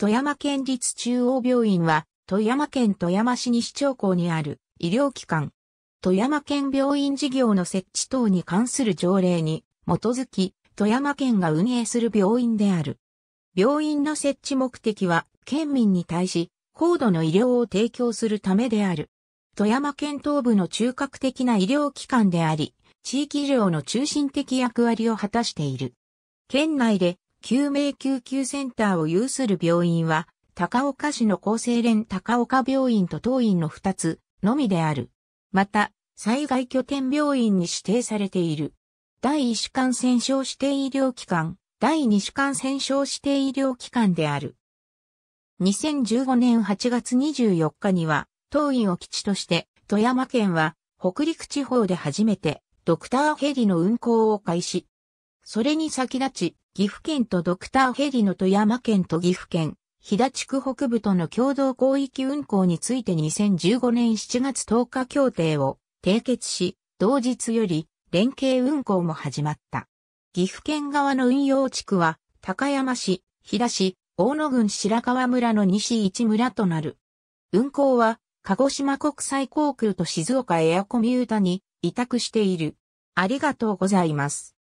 富山県立中央病院は、富山県富山市西町港にある医療機関。富山県病院事業の設置等に関する条例に基づき、富山県が運営する病院である。病院の設置目的は、県民に対し、高度の医療を提供するためである。富山県東部の中核的な医療機関であり、地域医療の中心的役割を果たしている。県内で救命救急センターを有する病院は、高岡市の厚生連高岡病院と当院の2つのみである。また、災害拠点病院に指定されている。第1種感染症指定医療機関、第2種感染症指定医療機関である。2015年8月24日には、当院を基地として、富山県は北陸地方で初めてドクターヘリの運行を開始。それに先立ち、岐阜県とドクターヘリの富山県と岐阜県、飛騨地区北部との共同広域運行について2015年7月10日協定を締結し、同日より連携運行も始まった。岐阜県側の運用地区は、高山市、飛騨市、大野郡白川村の西一村となる。運行は、鹿児島国際航空と静岡エアコミュータに委託している。ありがとうございます。